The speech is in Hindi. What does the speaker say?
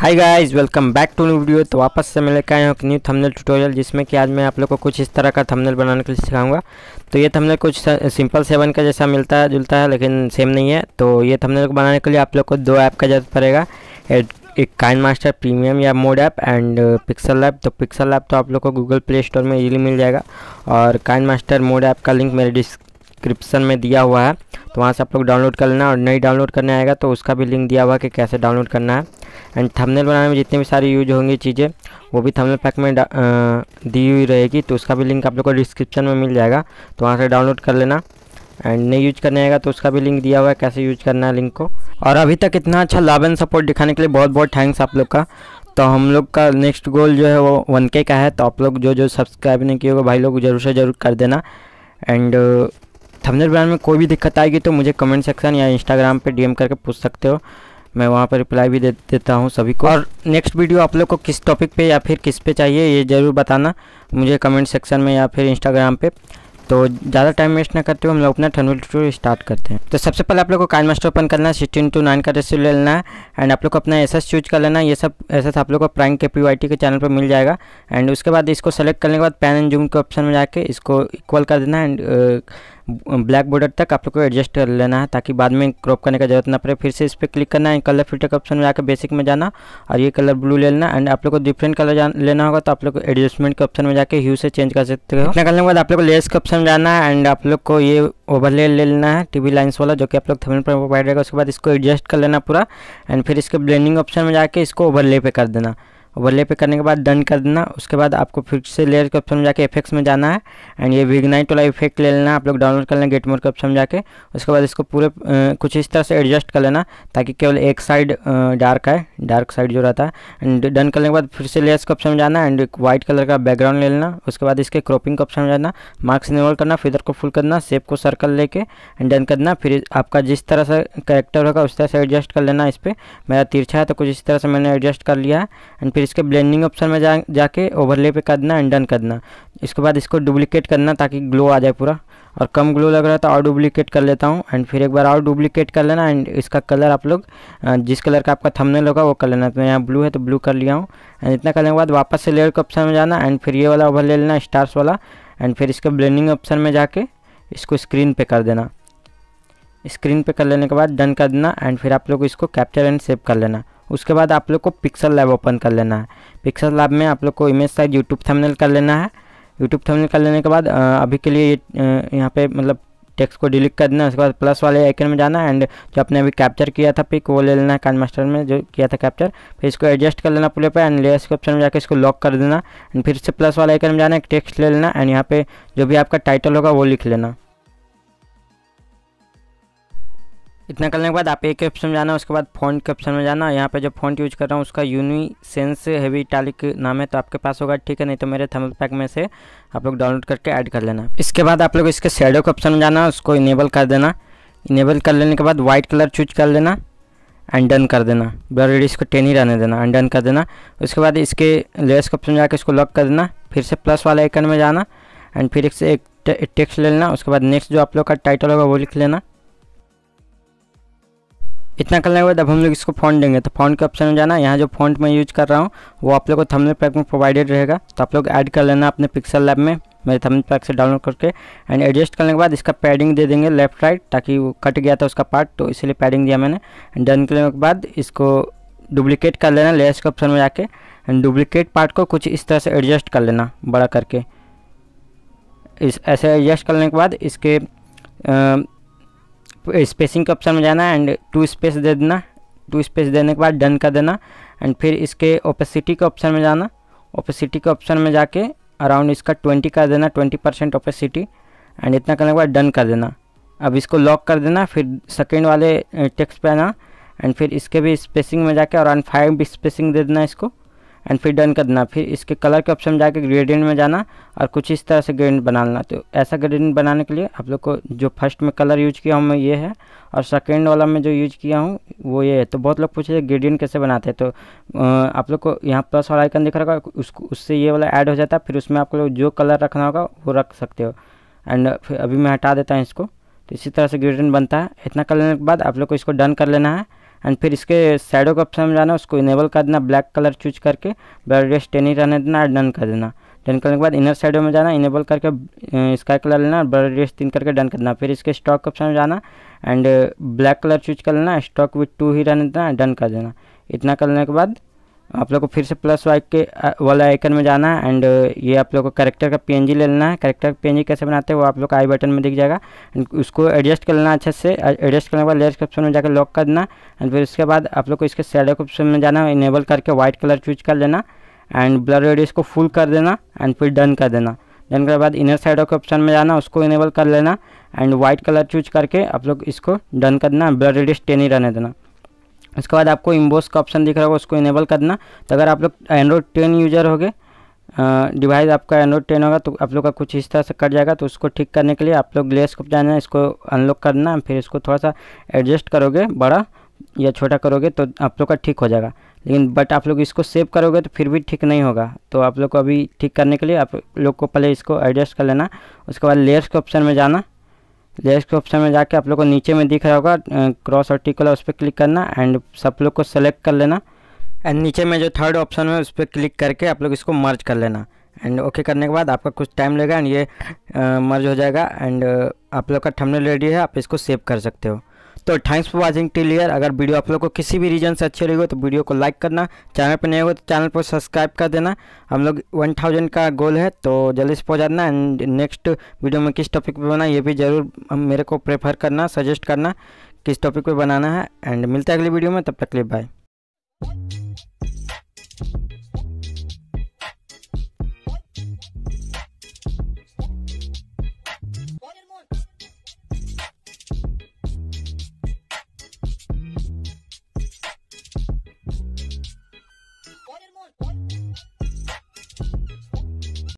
hi guys welcome back to new video तो वापस से मैं लेकर आया हूँ एक न्यू थंबनेल ट्यूटोरियल जिसमें कि आज मैं आप लोग को कुछ इस तरह का थंबनेल बनाने के लिए सिखाऊंगा तो ये थंबनेल कुछ सिंपल सेवन का जैसा मिलता है जुलता है लेकिन सेम नहीं है तो ये थंबनेल को बनाने के लिए आप लोग को दो ऐप का जरूरत पड़ेगा एक काइन मास्टर प्रीमियम या mod app and pixel app तो पिक्सल ऐप तो आप लोग को गूगल प्ले स्टोर में ईजिली मिल जाएगा और काइन मास्टर मोड ऐप का लिंक मेरे डिस्क्रिप्सन में दिया हुआ है तो वहाँ से आप लोग डाउनलोड कर लेना और नहीं डाउनलोड करने आएगा तो उसका भी लिंक दिया हुआ है कि कैसे डाउनलोड करना है एंड थंबनेल बनाने में जितने भी सारी यूज होंगी चीज़ें वो भी थंबनेल पैक में दी हुई रहेगी तो उसका भी लिंक आप लोग को डिस्क्रिप्शन में मिल जाएगा तो वहाँ से डाउनलोड कर लेना एंड नहीं यूज करने आएगा तो उसका भी लिंक दिया हुआ है कैसे यूज करना है लिंक को और अभी तक इतना अच्छा लाभ एंड सपोर्ट दिखाने के लिए बहुत बहुत थैंक्स आप लोग का तो हम लोग का नेक्स्ट गोल जो है वो वन के का है तो आप लोग जो जो सब्सक्राइब नहीं किए होगा भाई लोग जरूर से ज़रूर कर देना एंड थंबनेल बनाने में कोई भी दिक्कत आएगी तो मुझे कमेंट सेक्शन या इंस्टाग्राम डी एम करके पूछ सकते हो मैं वहाँ पर रिप्लाई भी दे देता हूँ सभी को और नेक्स्ट वीडियो आप लोग को किस टॉपिक पे या फिर किस पे चाहिए ये ज़रूर बताना मुझे कमेंट सेक्शन में या फिर इंस्टाग्राम पे तो ज़्यादा टाइम वेस्ट ना करते हुए हम लोग अपना टर्नवल टूर स्टार्ट करते हैं तो सबसे पहले आप लोग को काइन मास्टर ओपन करना है सिक्सटीन टू नाइन का रेसिप ले लेना है एंड आप लोग को अपना एस एस चूज कर लेना है ये सब एस एस आप लोग को प्राइम के पी वाई टी के चैनल पर मिल जाएगा एंड उसके बाद इसको सेलेक्ट करने के बाद पैन एंड जूम के ऑप्शन में जाके इसको इक्वल कर देना एंड ब्लैक बॉर्डर तक आप लोग को एडजस्ट कर लेना है ताकि बाद में क्रॉप करने का जरूरत ना पड़े फिर से इस पर क्लिक करना है कलर फिल्टर के ऑप्शन में आकर बेसिक में जाना और ये कलर ब्लू ले लेना एंड आप लोग को डिफरेंट कलर लेना होगा तो आप लोग एडजस्टमेंट के ऑप्शन में जाकर ह्यू से चेंज कर सकते हो इतना करने के बाद आप लोग को लेस के ऑप्शन में जाना है एंड आप लोग को ये ओवरले ले लेना है टीवी लाइन्स वाला जो कि आप लोग थमिल पर प्रोवाइड रहेगा उसके बाद इसको एडजस्ट कर लेना पूरा एंड फिर इसके ब्लेंडिंग ऑप्शन में जाकर इसको ओवरले पे कर देना ओवरले पे करने के बाद डन कर देना उसके बाद आपको फिर से लेयर के ऑप्शन में जाके इफेक्ट्स में जाना है एंड ये विगनाइट वाला इफेक्ट ले लेना आप लोग डाउनलोड कर लेना गेट मोड के ऑप्शन में जाके उसके बाद इसको पूरे कुछ इस तरह से एडजस्ट कर लेना ताकि केवल एक साइड डार्क है डार्क साइड जो रहता है एंड डन करने के बाद फिर से लेयर्स के ऑप्शन में जाना एंड एक व्हाइट कलर का बैकग्राउंड ले लेना उसके बाद इसके क्रॉपिंग के ऑप्शन में जाना मार्क्स इनेबल करना फिदर को फुल करना सेप को सर्कल लेके एंड डन करना फिर आपका जिस तरह से करेक्टर होगा उस तरह से एडजस्ट कर लेना इस पर मेरा तिरछा है तो कुछ इस तरह से मैंने एडजस्ट कर लिया है एंड फिर इसके ब्लेंडिंग ऑप्शन में जा जाके ओवरले पे करना एंड डन करना इसके बाद इसको डुप्लीकेट करना ताकि ग्लो आ जाए पूरा और कम ग्लो लग रहा है तो और डुप्लीकेट कर लेता हूँ एंड फिर एक बार और डुप्लीकेट कर लेना एंड इसका कलर आप लोग जिस कलर का आपका थंबनेल होगा वो कर लेना तो यहाँ ब्लू है तो ब्लू कर लिया हूँ एंड इतना करने के बाद वापस से लेयर के ऑप्शन में जाना एंड फिर ये वाला ओवर ले लेना स्टार्स वाला एंड फिर इसके ब्लेंडिंग ऑप्शन में जाके इसको स्क्रीन पे कर देना स्क्रीन पे कर लेने के बाद डन कर देना एंड फिर आप लोग इसको कैप्चर एंड सेव कर लेना उसके बाद आप लोग को पिक्सल लैब ओपन कर लेना है पिक्सल लैब में आप लोग को इमेज साइज यूट्यूब थमनेल कर लेना है यूट्यूब थंबनेल कर लेने के बाद अभी के लिए यहाँ पे मतलब टेक्स्ट को डिलीट कर देना उसके बाद प्लस वाले आइकन में जाना एंड जो आपने अभी कैप्चर किया था पिक वो ले लेना है कैंड मास्टर में जो किया था कैप्चर फिर इसको एडजस्ट कर लेना पूरे पर एंड लेयर्स के ऑप्शन में जाकर इसको लॉक कर देना एंड फिर से प्लस वाले आइकन में जाना एक टेक्स्ट ले लेना एंड यहाँ पे जो भी आपका टाइटल होगा वो लिख लेना तो इतना करने के बाद आप एक ऑप्शन में जाना उसके बाद फ़ॉन्ट के ऑप्शन में जाना यहाँ पे जो फ़ॉन्ट यूज कर रहा हूँ उसका यूनी सेंस हैवी इटालिक नाम है तो आपके पास होगा ठीक है नहीं तो मेरे थमल पैक में से आप लोग डाउनलोड करके ऐड कर लेना इसके बाद आप लोग इसके शेडो के ऑप्शन में जाना उसको इनेबल कर देना इनेबल कर लेने के बाद वाइट कलर चूज कर लेना एंड डन कर देना ब्लर इसको टेन ही रहने देना एंड डन कर देना उसके बाद इसके लेस के ऑप्शन में जाकर इसको लॉक कर देना फिर से प्लस वाला आइकन में जाना एंड फिर इससे एक टेक्स्ट ले लेना उसके बाद नेक्स्ट जो आप लोग का टाइटल होगा वो लिख लेना इतना करने के बाद अब हम लोग इसको फॉन्ट देंगे तो फॉन्ट के ऑप्शन में जाना यहाँ जो फॉन्ट मैं यूज कर रहा हूँ वो आप लोग को थंबनेल पैक में प्रोवाइडेड रहेगा तो आप लोग ऐड कर लेना अपने पिक्सल लैब में मेरे थंबनेल पैक से डाउनलोड करके एंड एडजस्ट करने के बाद इसका पैडिंग दे देंगे लेफ्ट राइट ताकि वो कट गया था उसका पार्ट तो इसीलिए पैडिंग दिया मैंने एंड डन करने के बाद इसको डुप्लीकेट कर लेना लेस के ऑप्शन में जाके एंड डुप्लीकेट पार्ट को कुछ इस तरह से एडजस्ट कर लेना बड़ा करके इस ऐसे एडजस्ट करने के बाद इसके स्पेसिंग के ऑप्शन में जाना है एंड टू स्पेस दे देना टू स्पेस देने के बाद डन कर देना एंड फिर इसके ओपेसिटी के ऑप्शन में जाना ओपेसिटी के ऑप्शन में जाके अराउंड इसका ट्वेंटी कर देना ट्वेंटी परसेंट ओपेसिटी एंड इतना करने के बाद डन कर देना अब इसको लॉक कर देना फिर सेकेंड वाले टेक्स्ट पे आना एंड फिर इसके भी स्पेसिंग में जाके अराउंड फाइव स्पेसिंग दे देना इसको एंड फिर डन कर देना फिर इसके कलर के ऑप्शन में जाकर ग्रेडियंट में जाना और कुछ इस तरह से ग्रेडियंट बना लेना तो ऐसा ग्रेडियंट बनाने के लिए आप लोग को जो फर्स्ट में कलर यूज किया हूँ मैं ये है और सेकेंड वाला में जो यूज किया हूँ वो ये है तो बहुत लोग पूछे ग्रेडियंट कैसे बनाते हैं तो आप लोग को यहाँ प्लस वाला आइकन दिख रहा होगा उसको उससे ये वाला ऐड हो जाता है फिर उसमें आप लोग जो कलर रखना होगा वो रख सकते हो एंड फिर अभी मैं हटा देता हूँ इसको तो इसी तरह से ग्रेडियंट बनता है इतना कर लेने के बाद आप लोग को इसको डन कर लेना है एंड फिर इसके शेडो का ऑप्शन में जाना उसको इनेबल कर देना ब्लैक कलर चूज करके ब्रेस्ट टेन ही रहने देना डन कर देना डन करने के बाद इनर साइडों में जाना इनेबल करके स्काई कलर लेना ब्लड रेस तीन करके डन कर देना फिर इसके स्टॉक ऑप्शन में जाना एंड ब्लैक कलर चूज कर लेना स्टॉक विथ टू ही रहने देना डन कर देना इतना करने के बाद आप लोग को फिर से प्लस वाई के वाला आइकन में जाना है एंड ये आप लोग को करेक्टर का पीएनजी ले लेना है करेक्टर का पीएनजी कैसे बनाते हैं वो आप लोग आई बटन में दिख जाएगा एंड उसको एडजस्ट कर लेना अच्छे से एडजस्ट करने के बाद लेयर ऑप्शन में जाकर लॉक कर देना एंड फिर उसके बाद आप लोग को इसके के ऑप्शन में जाना इनेबल करके व्हाइट कलर चूज कर लेना एंड ब्लर रेडियस को फुल कर देना एंड फिर डन कर देना डन करने के बाद इनर साइडों के ऑप्शन में जाना उसको इनेबल कर लेना एंड व्हाइट कलर चूज करके आप लोग इसको डन कर देना ब्लर रेडियस टेन ही रहने देना उसके बाद आपको इम्बोस का ऑप्शन दिख रहा होगा उसको इनेबल करना तो अगर आप लोग एंड्रॉयड टेन यूजर होगे डिवाइस आपका एंड्रॉयड टेन होगा तो आप लोग का कुछ इस तरह से कट जाएगा तो उसको ठीक करने के लिए आप लोग ग्लेस को जाना इसको अनलॉक करना फिर इसको थोड़ा सा एडजस्ट करोगे बड़ा या छोटा करोगे तो आप लोग का ठीक हो जाएगा लेकिन बट आप लोग इसको सेव करोगे तो फिर भी ठीक नहीं होगा तो आप लोग को अभी ठीक करने के लिए आप लोग को पहले इसको एडजस्ट कर लेना उसके बाद लेयर्स के ऑप्शन में जाना लेयर्स के ऑप्शन में जाके आप लोग को नीचे में दिख रहा होगा क्रॉस और टिकल उस पर क्लिक करना एंड सब लोग को सेलेक्ट कर लेना एंड नीचे में जो थर्ड ऑप्शन है उस पर क्लिक करके आप लोग इसको मर्ज कर लेना एंड ओके करने के बाद आपका कुछ टाइम लगेगा एंड ये मर्ज हो जाएगा एंड आप लोग का थंबनेल रेडी है आप इसको सेव कर सकते हो तो thanks for watching till here अगर वीडियो आप लोग को किसी भी रीजन से अच्छी लगी हो तो वीडियो को लाइक करना चैनल पर नहीं हो तो चैनल पर सब्सक्राइब कर देना हम लोग वन थाउजेंड का गोल है तो जल्दी से पहुँचा देना एंड नेक्स्ट वीडियो में किस टॉपिक पर बना ये भी ज़रूर मेरे को प्रेफर करना सजेस्ट करना किस टॉपिक पर बनाना है एंड मिलता है अगली वीडियो में तब तक लिए बाय